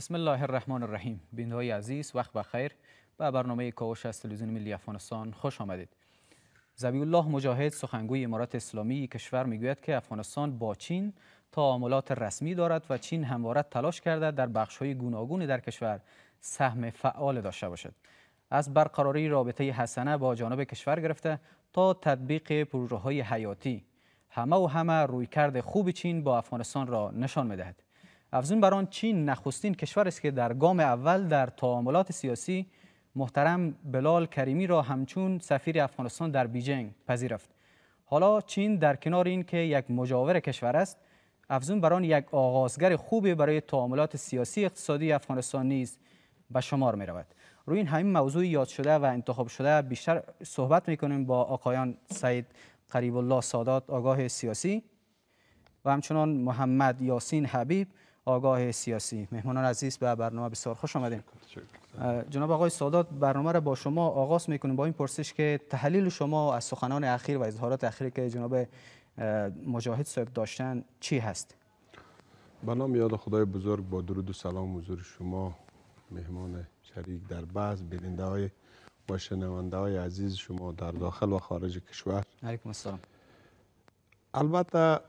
بسم الله الرحمن الرحیم های عزیز وقت بخیر و برنامه کاوش از تلویزیون ملی افغانستان خوش آمدید زبی الله مجاهد سخنگوی امارات اسلامی کشور میگوید که افغانستان با چین تعاملات رسمی دارد و چین همواره تلاش کرده در های گوناگونی در کشور سهم فعال داشته باشد از برقراری رابطه حسنه با جانب کشور گرفته تا تطبیق های حیاتی همه و همه رویکرد خوب چین با افغانستان را نشان میدهد. افزون بران چین نخستین کشور است که در گام اول در تعاملات سیاسی محترم بلال کریمی را همچون سفیر افغانستان در بیجنگ پذیرفت حالا چین در کنار این که یک مجاور کشور است افزون بر آن یک آغازگر خوبی برای تعاملات سیاسی اقتصادی افغانستان نیز به شمار می رود روی این همین موضوع یاد شده و انتخاب شده بیشتر صحبت می کنیم با آقایان سعید قریب الله سادات آگاه سیاسی و همچنان محمد یاسین حبیب آگاه سیاسی مهمانان عزیز به برنامه بسیار خوش آمدید جناب آقای سادات برنامه را با شما آغاز میکنیم با این پرسش که تحلیل شما از سخنان اخیر و اظهارات اخیر که جناب مجاهد صاحب داشتن چی هست به نام یاد خدای بزرگ با درود و سلام حضور شما مهمان شریک در بعض بیننده های و شنونده های عزیز شما در داخل و خارج کشور علیکم السلام البته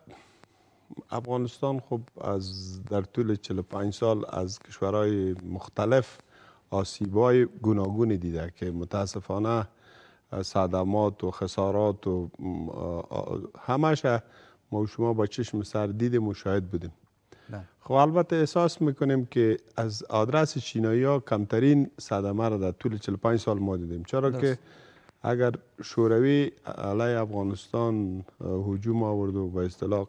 افغانستان خب از در طول 45 سال از کشورهای مختلف آسیبای گوناگونی دیده که متاسفانه صدمات و خسارات و همش ما و شما با چشم سر دیدیم و شاهد بودیم نه. خب البته احساس میکنیم که از آدرس چینایی ها کمترین صدمه را در طول 45 سال ما دیدیم چرا دست. که اگر شوروی علیه افغانستان هجوم آورد و به اصطلاح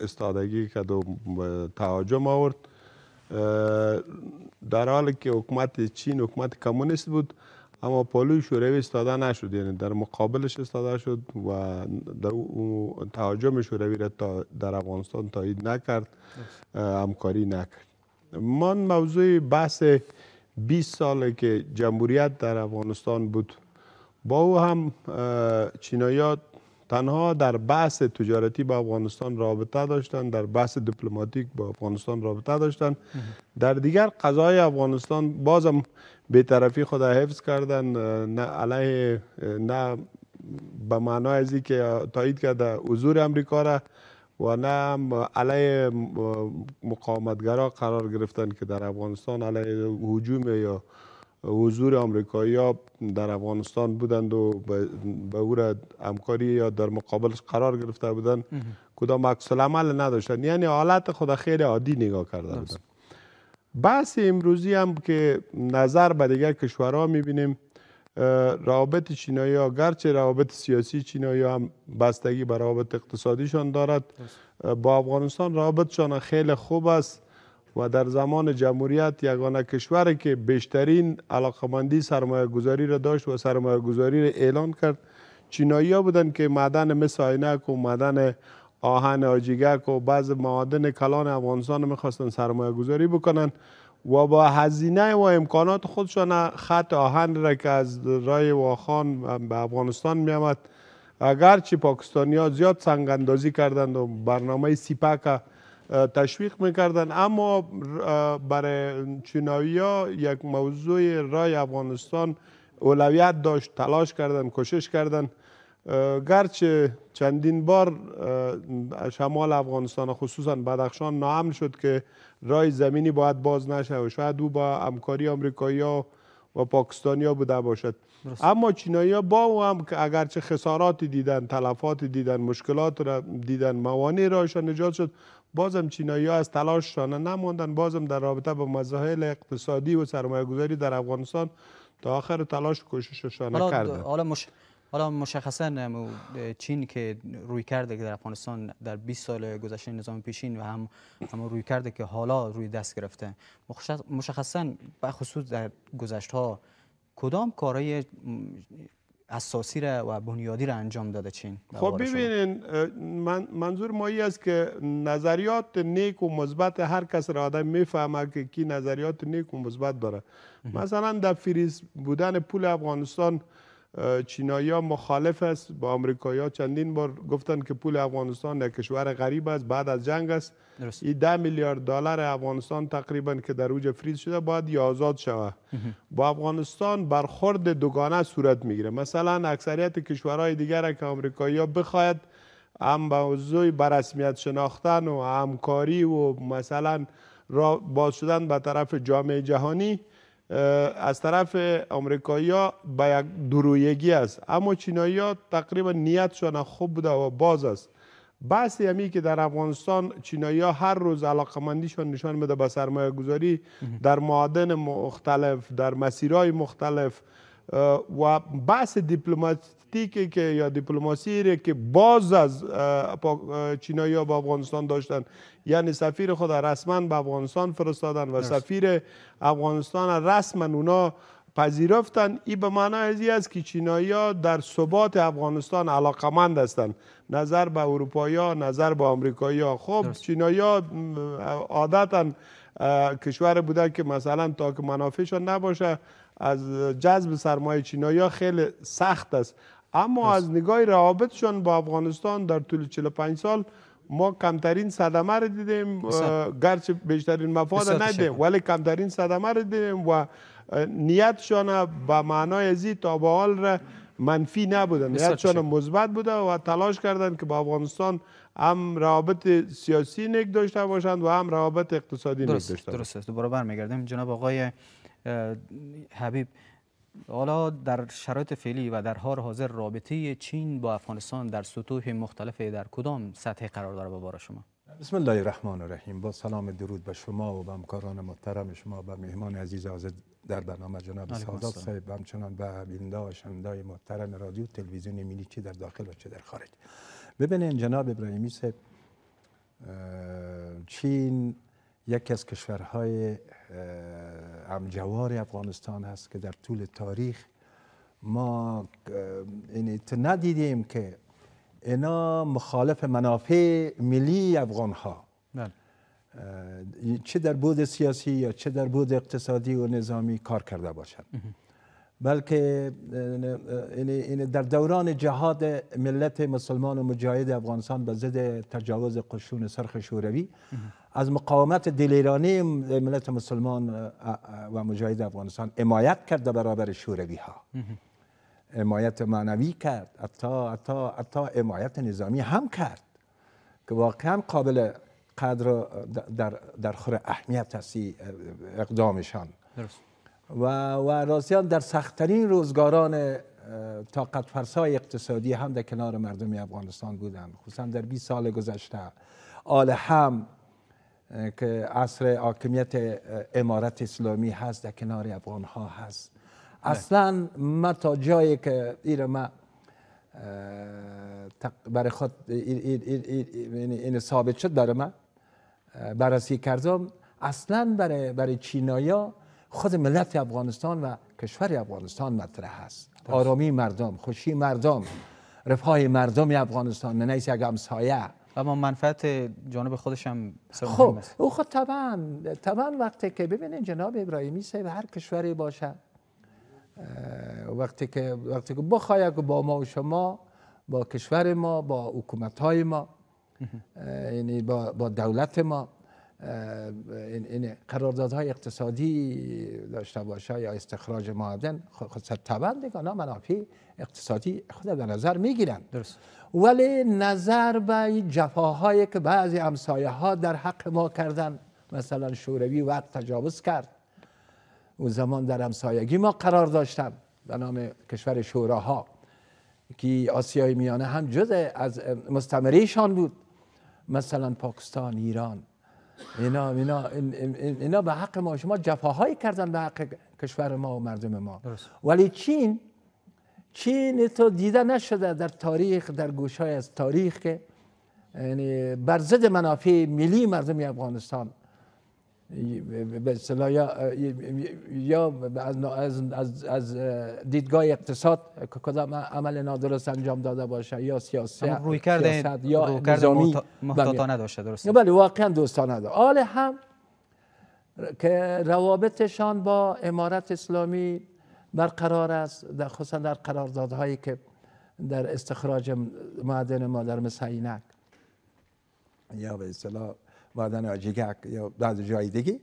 استادگی که و تهاجم آورد در حالی که حکومت چین حکومت کمونیست بود اما پالو شوروی استاده نشد یعنی در مقابلش استاده شد و در تهاجم شوروی را در افغانستان تایید نکرد همکاری نکرد من موضوع بحث 20 ساله که جمهوریت در افغانستان بود با او هم چینایات تنها در بحث تجارتی با افغانستان رابطه داشتند در بحث دیپلماتیک با افغانستان رابطه داشتند در دیگر قضای افغانستان بازم بیطرفی خود حفظ کردن نه علیه نه به معنای که تایید کرده حضور امریکا را و نه علیه مقاومتگرا قرار گرفتن که در افغانستان علیه حجوم یا حضور امریکایی ها در افغانستان بودند و به او را همکاری یا در مقابلش قرار گرفته بودند کدام عکس عمل نداشتند یعنی حالت خود خیلی عادی نگاه کرده بودند بحث امروزی هم که نظر به دیگر کشورها میبینیم روابط چینایی ها گرچه روابط سیاسی چینایی هم بستگی به روابط اقتصادیشان دارد با افغانستان روابطشان خیلی خوب است و در زمان جمهوریت یگانه کشوری که بیشترین علاقمندی سرمایه گذاری را داشت و سرمایه گذاری را اعلان کرد چینایی ها بودن که مدن مساینک آینک و مدن آهن آجیگک و بعض معادن کلان افغانستان میخواستن سرمایه گذاری بکنن و با هزینه و امکانات خودشان خط آهن را که از رای واخان به افغانستان میامد اگرچه پاکستانی ها زیاد سنگ اندازی کردند و برنامه سیپک تشویق میکردن اما برای چینایی ها یک موضوع رای افغانستان اولویت داشت تلاش کردن کوشش کردن گرچه چندین بار شمال افغانستان خصوصا بدخشان ناامن شد که رای زمینی باید باز نشه و شاید او با همکاری امریکایی ها و پاکستانیا بوده باشد اما چینایی ها با او هم که اگرچه خساراتی دیدن تلفاتی دیدن مشکلات را دیدن موانع رایشان نجات شد بازم چینایی ها از تلاش شانه نماندن بازم در رابطه با مظاهر اقتصادی و سرمایه گذاری در افغانستان تا آخر تلاش و کوشششانه کردن حالا مش... حالا مشخصا چین که روی کرده که در افغانستان در 20 سال گذشته نظام پیشین و هم هم روی کرده که حالا روی دست گرفته مشخصا بخصوص در گذشت ها کدام کارهای اساسی را و بنیادی را انجام داده چین خب ببینین من منظور ما است که نظریات نیک و مثبت هر کس را آدم میفهمه که کی نظریات نیک و مثبت داره مثلا در فریز بودن پول افغانستان چینایی مخالف است با امریکایا چندین بار گفتن که پول افغانستان یک کشور غریب است بعد از جنگ است این ده میلیارد دلار افغانستان تقریبا که در اوج فریز شده باید یا آزاد شود با افغانستان برخورد دوگانه صورت میگیره مثلا اکثریت کشورهای دیگر که آمریکایی ها بخواید هم موضوع برسمیت شناختن و همکاری و مثلا را باز شدن به طرف جامعه جهانی از طرف آمریکایی ها به یک درویگی است اما چینایی ها تقریبا نیتشان خوب بوده و باز است بحث همی که در افغانستان چینایی ها هر روز علاقمندیشان نشان میده به سرمایه گذاری در معادن مختلف در مسیرهای مختلف و بحث دیپلمات که یا دیپلماسی که باز از چینایی ها به افغانستان داشتن یعنی سفیر خود رسما به افغانستان فرستادن و سفیر افغانستان رسما اونا پذیرفتن ای به معنای ازی است که چینایی ها در ثبات افغانستان علاقمند هستند نظر به اروپایی ها نظر به آمریکایی ها خب چینایی ها عادتا کشور بوده که مثلا تا که منافعشان نباشه از جذب سرمایه چینایی ها خیلی سخت است اما از نگاه روابطشان با افغانستان در طول 45 سال ما کمترین صدمه رو دیدیم گرچه بیشترین مفاد ندیم ولی کمترین صدمه رو دیدیم و نیتشان به معنای ازی تا به حال را منفی نبودن نیتشان مثبت بوده و تلاش کردند که با افغانستان هم روابط سیاسی نک داشته باشند و هم روابط اقتصادی نک داشته باشند درست درست دوباره برمیگردیم جناب آقای حبیب حالا در شرایط فعلی و در حال حاضر رابطه چین با افغانستان در سطوح مختلف در کدام سطح قرار داره با شما بسم الله الرحمن الرحیم با سلام درود به شما و به همکاران محترم شما به مهمان عزیز حاضر در برنامه جناب سادات صاحب همچنان به بیننده و محترم رادیو تلویزیون ملی چه در داخل و چه در خارج ببینید جناب ابراهیمی صاحب چین یکی از کشورهای همجوار افغانستان هست که در طول تاریخ ما یعنی ندیدیم که اینا مخالف منافع ملی افغان ها بله. چه در بود سیاسی یا چه در بود اقتصادی و نظامی کار کرده باشند بلکه یعنی، یعنی در دوران جهاد ملت مسلمان و مجاهد افغانستان به ضد تجاوز قشون سرخ شوروی از مقاومت دلیرانه ملت مسلمان و مجاهد افغانستان امایت کرد در برابر شوروی ها حمایت معنوی کرد حتی حتی حمایت نظامی هم کرد که واقعا قابل قدر در در خور اهمیت هستی اقدامشان درست و, رازیان در سختترین روزگاران طاقت فرسای اقتصادی هم در کنار مردم افغانستان بودن خصوصا در 20 سال گذشته آل هم که عصر حاکمیت امارت اسلامی هست در کنار افغان ها هست اصلا من تا جایی که ایره من برای خود یعنی این ثابت شد برای من بررسی کردم اصلا برای, برای چینایا خود ملت افغانستان و کشور افغانستان مطرح است آرامی مردم خوشی مردم رفاه مردم افغانستان نه یک همسایه و ما منفعت جانب خودش هم خب او خود طبعا طبعا وقتی که ببینید جناب ابراهیمی صاحب هر کشوری باشه وقتی که وقتی که با ما و شما با کشور ما با حکومت های ما یعنی با, با دولت ما این قراردادهای اقتصادی داشته باشه یا استخراج معدن خودسرطبندگان منافع اقتصادی خود در نظر میگیرن درست ولی نظر به جفاهایی که بعضی همسایه ها در حق ما کردن مثلا شوروی وقت تجاوز کرد اون زمان در همسایگی ما قرار داشتم به نام کشور شوراها که آسیای میانه هم جز از مستمریشان بود مثلا پاکستان ایران اینا اینا اینا به حق ما شما جفاهایی کردن به حق کشور ما و مردم ما ولی چین چین تو دیده نشده در تاریخ در گوشهای از تاریخ که یعنی بر ضد منافع ملی مردم افغانستان به یا از, از, از دیدگاه اقتصاد کدام عمل نادرست انجام داده باشه یا سیاست روی کرده یا محتاطانه داشته درسته بله واقعا دوستانه داره حال هم که روابطشان با امارت اسلامی برقرار است در خصوصا در قراردادهایی که در استخراج معدن ما در مسینک یا به اصطلاح بعدن جگر یا از جای دیگه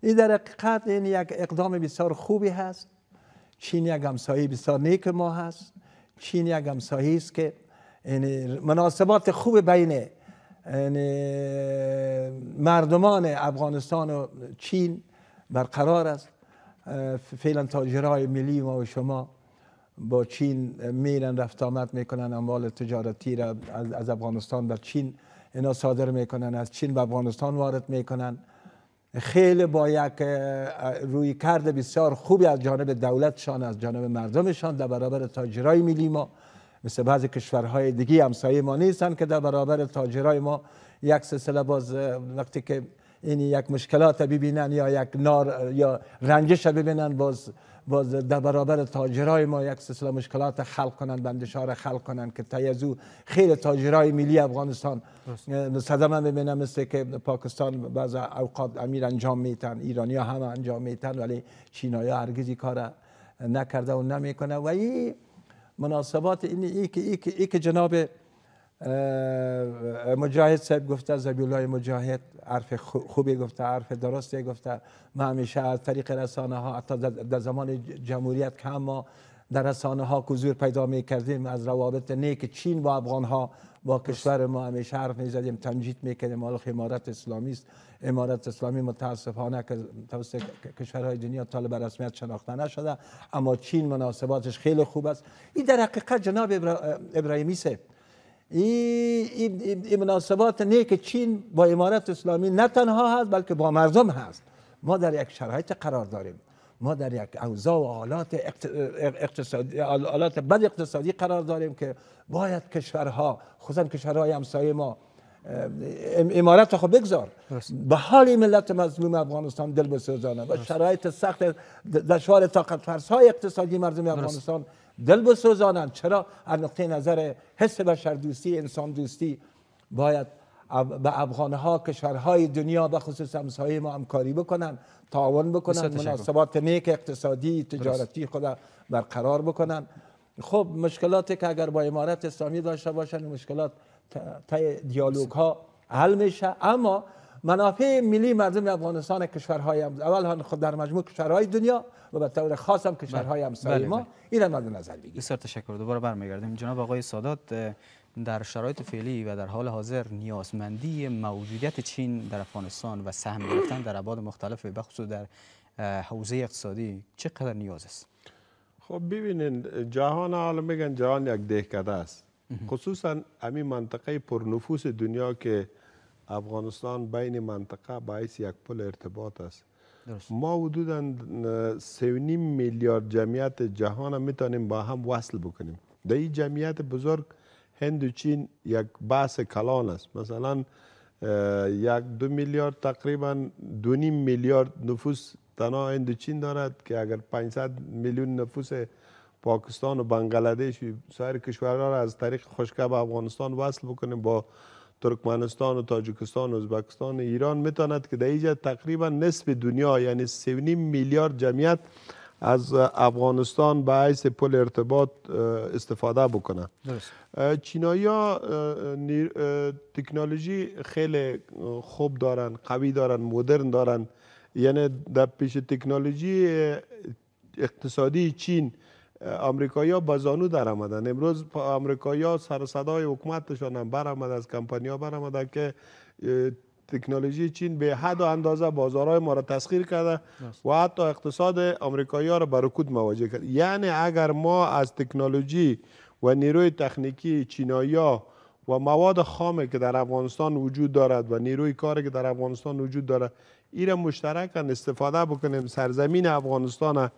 این در حقیقت این یک اقدام بسیار خوبی هست چین یک همسایه بسیار نیک ما هست چین یک همسایه است که مناسبات خوب بین مردمان افغانستان و چین برقرار است فعلا تاجرهای ملی ما و شما با چین میرن رفت آمد میکنن اموال تجارتی را از افغانستان به چین اینا صادر میکنن از چین و افغانستان وارد میکنن خیلی با یک روی کرد بسیار خوبی از جانب دولتشان از جانب مردمشان در برابر تاجرای ملی ما مثل بعضی کشورهای دیگه همسایه ما نیستن که در برابر تاجرای ما یک سلسله باز وقتی که این یک مشکلات ببینن یا یک نار یا رنجش ببینن باز باز در برابر تاجرای ما یک سلسله مشکلات خلق کنند بندشار خلق کنند که تای از او خیلی تاجرای ملی افغانستان صدمه میبینم مثل که پاکستان بعض اوقات امیر انجام میتن ایرانی ها هم انجام میتن ولی چینایی هرگزی کار نکرده و نمیکنه و این مناسبات این که ای که, جناب مجاهد صاحب گفته زبیلای مجاهد عرف خوبی گفته عرف درستی گفته ما همیشه از طریق رسانه ها حتی در زمان جمهوریت که ما در رسانه ها حضور پیدا می کردیم از روابط نیک چین با افغان ها با کشور ما همیشه حرف می زدیم تمجید می کردیم مالخ امارت اسلامی است امارت اسلامی متاسفانه که توسط کشورهای دنیا طالب رسمیت شناخته نشده اما چین مناسباتش خیلی خوب است این در حقیقت جناب ابراهیمی سه این ای مناسبات چین با امارت اسلامی نه تنها هست بلکه با مردم هست ما در یک شرایط قرار داریم ما در یک اوضاع و حالات اقتصادی حالات بد اقتصادی قرار داریم که باید کشورها خصوصا کشورهای همسایه ما امارت خو بگذار به حال ملت مظلوم افغانستان دل بسوزانه و شرایط سخت دشوار طاقت فرسای اقتصادی مردم افغانستان دل بسوزانند چرا از نقطه نظر حس بشر دوستی انسان دوستی باید به افغانها ها کشورهای دنیا و خصوص همسایه ما همکاری بکنن تعاون بکنن مناسبات نیک اقتصادی تجارتی خود برقرار بکنن خب مشکلاتی که اگر با امارت اسلامی داشته باشن مشکلات تای دیالوگ ها حل میشه اما منافع ملی مردم افغانستان کشورهای اول خود در مجموع کشورهای دنیا و به طور خاص هم کشورهای بله. همسایه بله، ما بله. این هم نظر بگیریم بسیار تشکر دوباره برمیگردیم جناب آقای سادات در شرایط فعلی و در حال حاضر نیازمندی موجودیت چین در افغانستان و سهم گرفتن در ابعاد مختلف بخصوص در حوزه اقتصادی چقدر نیاز است خب ببینین جهان عالم میگن جهان یک دهکده است خصوصا امی منطقه پرنفوس دنیا که افغانستان بین منطقه باعث یک پل ارتباط است ما حدودا 3.5 میلیارد جمعیت جهان میتونیم با هم وصل بکنیم در این جمعیت بزرگ هند و چین یک بحث کلان است مثلا یک دو میلیارد تقریبا دو نیم میلیارد نفوس تنها هند چین دارد که اگر 500 میلیون نفوس پاکستان و بنگلادش و سایر کشورها را از طریق به افغانستان وصل بکنیم با ترکمنستان و تاجکستان و ازبکستان و ایران میتاند که در اینجا تقریبا نصف دنیا یعنی 3.5 میلیارد جمعیت از افغانستان به حیث پل ارتباط استفاده بکنه چینایی ها تکنولوژی خیلی خوب دارن قوی دارن مدرن دارن یعنی در پیش تکنولوژی اقتصادی چین امریکایی ها زانو در آمدن امروز امریکایی ها سر صدای حکومتشان هم برآمد از کمپانی ها که تکنولوژی چین به حد و اندازه بازارهای ما را تسخیر کرده و حتی اقتصاد امریکایی را به رکود مواجه کرد یعنی اگر ما از تکنولوژی و نیروی تکنیکی چینایی و مواد خامی که در افغانستان وجود دارد و نیروی کاری که در افغانستان وجود دارد ایره مشترکاً استفاده بکنیم سرزمین افغانستان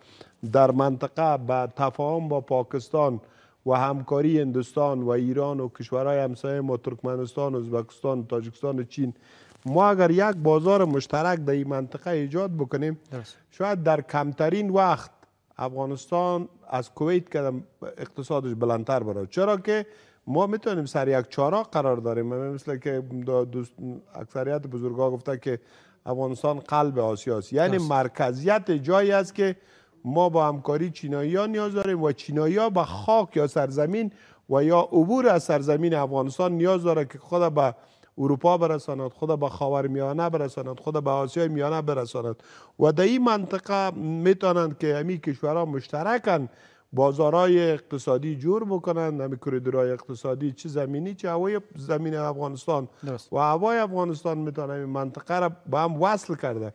در منطقه به تفاهم با پاکستان و همکاری هندوستان و ایران و کشورهای همسایه ما ترکمنستان، ازبکستان، تاجکستان و چین ما اگر یک بازار مشترک در این منطقه ایجاد بکنیم شاید در کمترین وقت افغانستان از کویت که اقتصادش بلندتر برای چرا که ما میتونیم سر یک چارا قرار داریم مثل که دوست اکثریت بزرگا گفته که افغانستان قلب آسیا است یعنی مرکزیت جایی است که ما با همکاری چینایی ها نیاز داریم و چینایی ها به خاک یا سرزمین و یا عبور از سرزمین افغانستان نیاز داره که خود به اروپا برساند خود به میانه برساند خود به آسیای میانه برساند و در این منطقه میتونند که همین کشورها مشترکن بازارهای اقتصادی جور بکنن همین کریدورهای اقتصادی چه زمینی چه هوای زمین افغانستان و هوای افغانستان میتونه این منطقه را به هم وصل کرده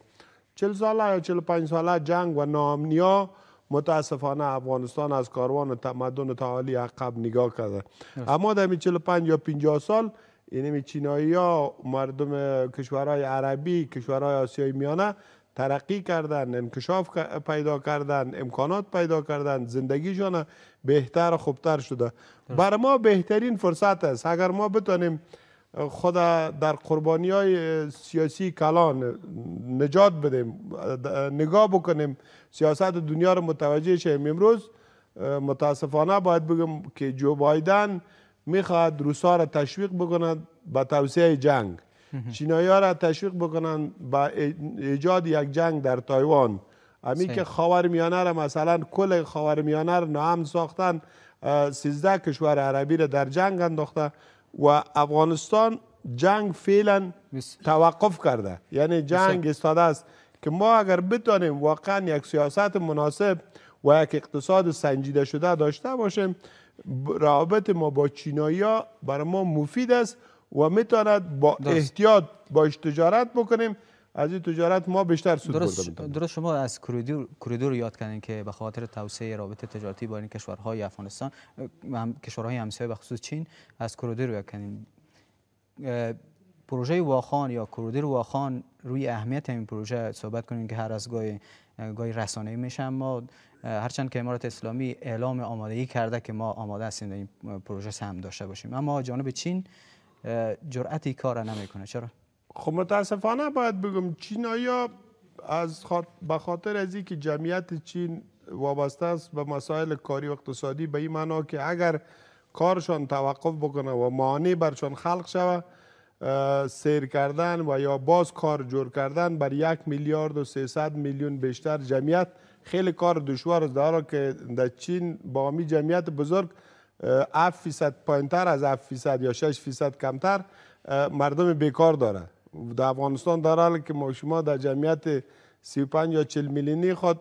چل ساله یا چل پنج ساله جنگ و نامنیا متاسفانه افغانستان از کاروان تمدن تعالی عقب نگاه کرده اما در 45 یا 50 سال این یعنی چینایی ها مردم کشورهای عربی کشورهای آسیای میانه ترقی کردن انکشاف پیدا کردن امکانات پیدا کردن زندگیشان بهتر و خوبتر شده بر ما بهترین فرصت است اگر ما بتانیم خدا در قربانی های سیاسی کلان نجات بدیم نگاه بکنیم سیاست دنیا رو متوجه شیم امروز متاسفانه باید بگم که جو بایدن میخواهد روسا را تشویق بکند به توسعه جنگ چینایی ها را تشویق بکنن با ایجاد یک جنگ در تایوان امی که خاورمیانه را مثلا کل خاورمیانه را نام ساختن سیزده کشور عربی را در جنگ انداخته و افغانستان جنگ فعلا توقف کرده یعنی جنگ استاده است که ما اگر بتانیم واقعا یک سیاست مناسب و یک اقتصاد سنجیده شده داشته باشیم روابط ما با چینایی ها برای ما مفید است و میتوند با احتیاط باش تجارت بکنیم از این تجارت ما بیشتر سود درست, درست شما از کریدور کریدور یاد کردین که به خاطر توسعه رابطه تجارتی با این کشورهای افغانستان هم کشورهای همسایه به خصوص چین از کریدور یاد کردین پروژه واخان یا کریدور واخان روی اهمیت این پروژه صحبت کنیم که هر از گاهی گاهی رسانه‌ای میشه ما هرچند که امارات اسلامی اعلام آمادگی کرده که ما آماده هستیم این پروژه سهم داشته باشیم اما جانب چین جرأتی کار نمیکنه چرا خب متاسفانه باید بگم چین از به خاطر از اینکه جمعیت چین وابسته است به مسائل کاری و اقتصادی به این معنا که اگر کارشان توقف بکنه و مانع برشان خلق شوه سیر کردن و یا باز کار جور کردن بر یک میلیارد و 300 میلیون بیشتر جمعیت خیلی کار دشوار است داره که در چین با همی جمعیت بزرگ 7 فیصد پایین تر از 7 فیصد یا 6 فیصد کمتر مردم بیکار داره در افغانستان در حالی که ما شما در جمعیت 35 یا 40 میلیونی خود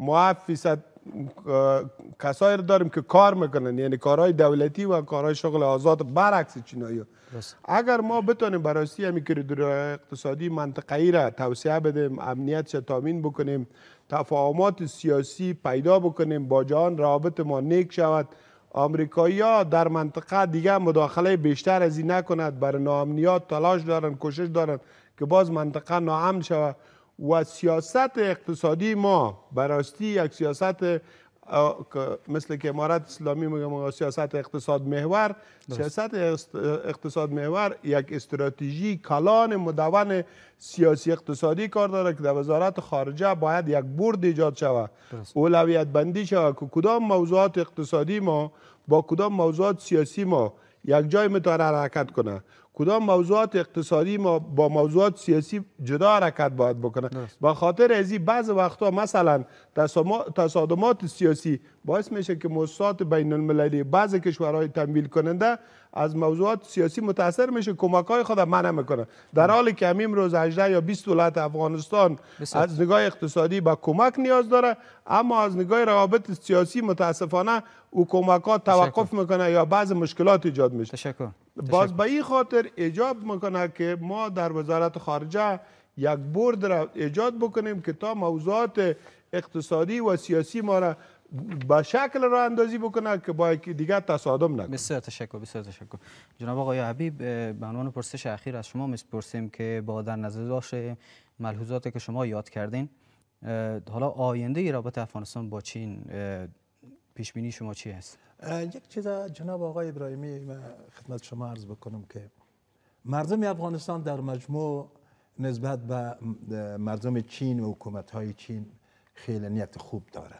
ما 7 فیصد کسایی رو داریم که کار میکنن یعنی کارهای دولتی و کارهای شغل آزاد برعکس چینایی اگر ما بتونیم برای همی کریدور اقتصادی منطقه‌ای را توسعه بدیم امنیت تامین بکنیم تفاهمات سیاسی پیدا بکنیم با جهان رابط ما نیک شود آمریکایی ها در منطقه دیگه مداخله بیشتر از این نکند بر ناامنیات تلاش دارن کوشش دارن که باز منطقه ناامن شود و سیاست اقتصادی ما براستی یک سیاست مثل که امارت اسلامی میگم سیاست اقتصاد محور سیاست اقتصاد محور یک استراتژی کلان مدون سیاسی اقتصادی کار داره که در وزارت خارجه باید یک برد ایجاد شود اولویت بندی شود که کدام موضوعات اقتصادی ما با کدام موضوعات سیاسی ما یک جای میتونه حرکت کنه کدام موضوعات اقتصادی ما با موضوعات سیاسی جدا حرکت باید بکنه با خاطر ازی بعض وقتها مثلا تصادمات سیاسی باعث میشه که موسسات بین المللی بعض کشورهای تمویل کننده از موضوعات سیاسی متاثر میشه کمک های خود منع میکنه در حالی که همین روز 18 یا 20 دولت افغانستان از نگاه اقتصادی با کمک نیاز داره اما از نگاه روابط سیاسی متاسفانه او کمک ها توقف میکنه یا بعض مشکلات ایجاد میشه تشکر باز به این خاطر ایجاب میکنه که ما در وزارت خارجه یک برد را ایجاد بکنیم که تا موضوعات اقتصادی و سیاسی ما را به شکل را اندازی بکنه که با دیگر تصادم نکنه بسیار تشکر بسیار تشکر جناب آقای حبیب به عنوان پرسش اخیر از شما میپرسیم که با در نظر داشت ملحوظاتی که شما یاد کردین حالا آینده رابطه افغانستان با چین پیش شما چی هست یک چیز جناب آقای ابراهیمی خدمت شما عرض بکنم که مردم افغانستان در مجموع نسبت به مردم چین و حکومت های چین خیلی نیت خوب دارن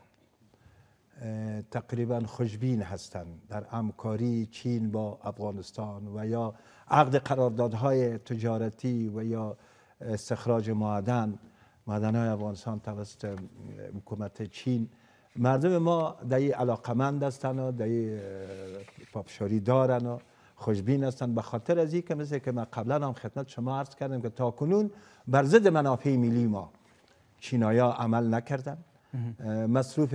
تقریبا خوشبین هستند در همکاری چین با افغانستان و یا عقد قراردادهای تجارتی و یا استخراج معدن های افغانستان توسط حکومت چین مردم ما در علاقمند هستن و در پاپشاری دارن و خوشبین هستند به خاطر از این که مثل که من قبلا هم خدمت شما عرض کردم که تا کنون بر ضد منافع ملی ما چینایا عمل نکردن مصروف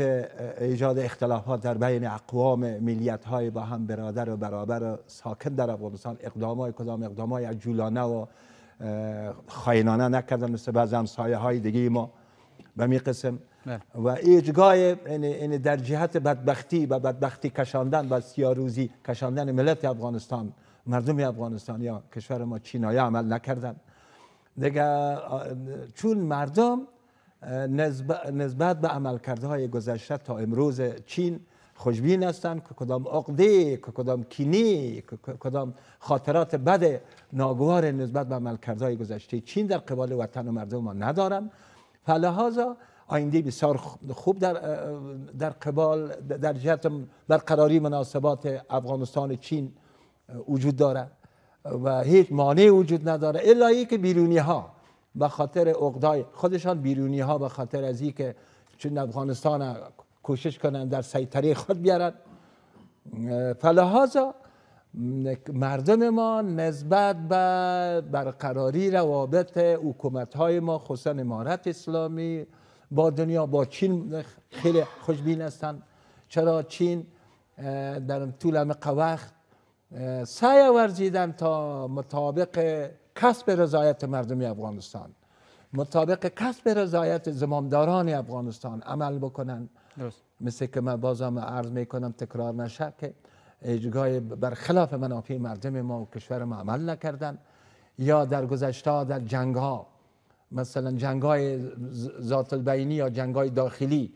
ایجاد اختلافات در بین اقوام ملیت های با هم برادر و برابر و ساکن در افغانستان اقدام های کدام اقدام های عجولانه و خاینانه نکردن مثل بعض همسایه های دیگه ما به می قسم بله. و ایجگاه یعنی، یعنی در جهت بدبختی و بدبختی کشاندن و سیاروزی کشاندن ملت افغانستان مردم افغانستان یا کشور ما چینایا عمل نکردن دیگه چون مردم نسبت به عملکرده های گذشته تا امروز چین خوشبین هستند که کدام عقده که کدام کینی که کدام خاطرات بد ناگوار نسبت به عملکردهای گذشته چین در قبال وطن و مردم ما ندارم فلحاظا آینده بسیار خوب در, در قبال در جهت مناسبات افغانستان چین وجود دارد و هیچ مانع وجود نداره الا که بیرونی ها به خاطر عقدای خودشان بیرونی ها به خاطر از که چون افغانستان کوشش کنند در سیطره خود بیارن فلحاظا مردم ما نسبت به برقراری روابط حکومت های ما خصوصا امارت اسلامی با دنیا با چین خیلی خوشبین هستند چرا چین در طول همه وقت سعی ورزیدن تا مطابق کسب رضایت مردم افغانستان مطابق کسب رضایت زمامداران افغانستان عمل بکنن مثل که من بازم عرض می کنم تکرار نشه که اجگاه برخلاف منافع مردم ما و کشور ما عمل نکردن یا در گذشته در جنگ ها مثلا جنگ های ذات البینی یا جنگ های داخلی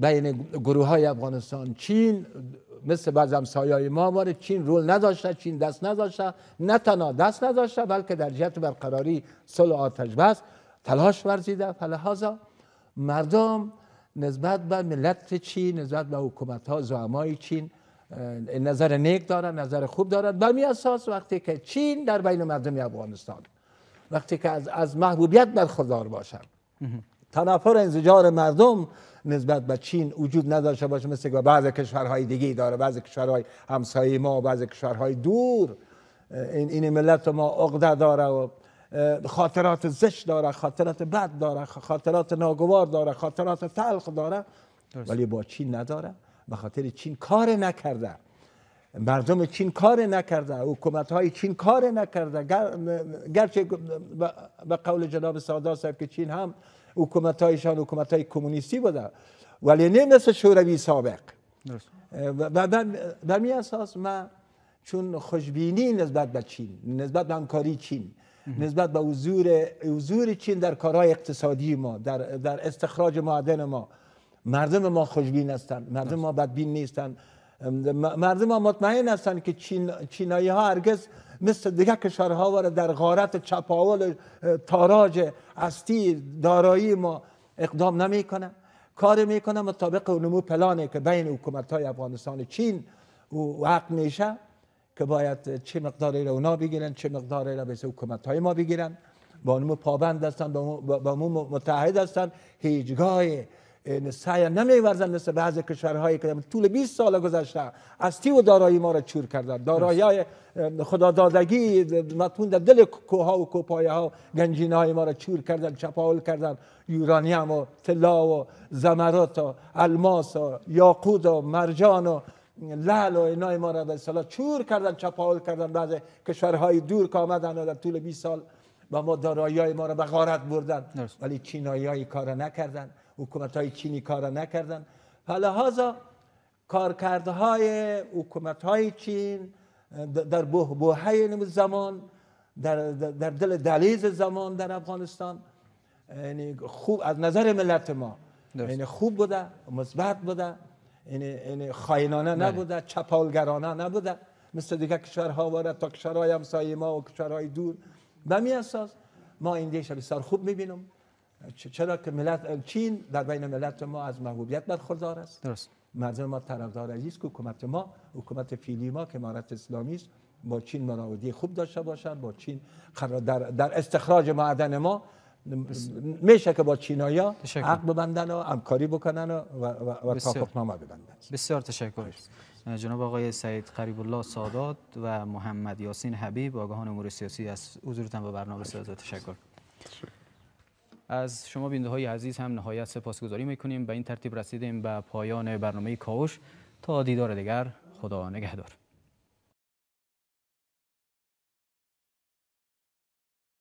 بین گروه های افغانستان چین مثل بعض های ما ماره چین رول نداشته چین دست نداشته نه تنها دست نداشته بلکه در جهت برقراری صلح آتش بس تلاش ورزیده فلحاظا مردم نسبت به ملت چین نسبت به حکومت ها زعمای چین نظر نیک دارن نظر خوب دارد به می اساس وقتی که چین در بین مردم افغانستان وقتی که از, از محبوبیت برخوردار باشم تنفر انزجار مردم نسبت به چین وجود نداشته باشه مثل که بعض کشورهای دیگه داره بعض کشورهای همسایه ما و بعض کشورهای دور این, ملت ما عقده داره و خاطرات زشت داره خاطرات بد داره خاطرات ناگوار داره خاطرات تلخ داره ولی با چین نداره به خاطر چین کار نکرده مردم چین کار نکرده حکومت های چین کار نکرده گرچه به قول جناب سادات صاحب که چین هم حکومت هایشان حکومت های کمونیستی بوده ولی نه مثل شوروی سابق و در می اساس ما چون خوشبینی نسبت به چین نسبت به همکاری چین نسبت به حضور حضور چین در کارهای اقتصادی ما در در استخراج معدن ما مردم ما خوشبین هستند مردم ما بدبین نیستند مردم ها مطمئن هستند که چین، چینایی ها هرگز مثل دیگه کشورها واره در غارت چپاول تاراج استی دارایی ما اقدام نمیکنه کار میکنه مطابق نمو پلانه که بین حکومت های افغانستان و چین و حق میشه که باید چه مقداری را اونا بگیرن چه مقداری را به حکومت های ما بگیرن با نمو پابند هستن با مو متحد هستند هیچگاه سعی نمیورزن مثل بعض کشورهایی که طول 20 سال گذشته از و دارایی ما را چور کردن دارایی های خدادادگی مطمون در دل کوها و کوپایه ها گنجین های ما را چور کردن چپاول کردن یورانیم و طلا و زمرات و الماس و یاقود و مرجان و لال و اینای ما را به اصطلاح چور کردن چپاول کردن بعض کشورهای دور که آمدن در طول 20 سال و ما دارایی های ما را به غارت بردن ولی چینایی های کار نکردند. حکومت های چینی کار نکردن لحاظا کارکردهای حکومت های چین در نمو زمان در, در دل دلیز زمان در افغانستان یعنی خوب از نظر ملت ما یعنی خوب بوده مثبت بوده یعنی, یعنی خاینانه بله. نبوده چپالگرانه نبوده مثل دیگه کشورها واره تا کشورهای همسایه ما و کشورهای دور به می اساس ما این دیش بسیار خوب میبینم چرا که ملت چین در بین ملت ما از محبوبیت برخوردار است درست مردم ما طرفدار عزیز که حکومت ما حکومت فیلی ما که امارت اسلامی است با چین مراودی خوب داشته باشد با چین در, در استخراج معدن ما میشه که با چینایا حق ببندن و همکاری بکنن و, و, و ما ببندن بسیار تشکر جناب آقای سعید قریب الله سادات و محمد یاسین حبیب آگاهان امور سیاسی از حضورتان به برنامه سازا تشکر از شما بینده های عزیز هم نهایت سپاسگزاری میکنیم به این ترتیب رسیدیم به پایان برنامه کاوش تا دیدار دیگر خدا نگهدار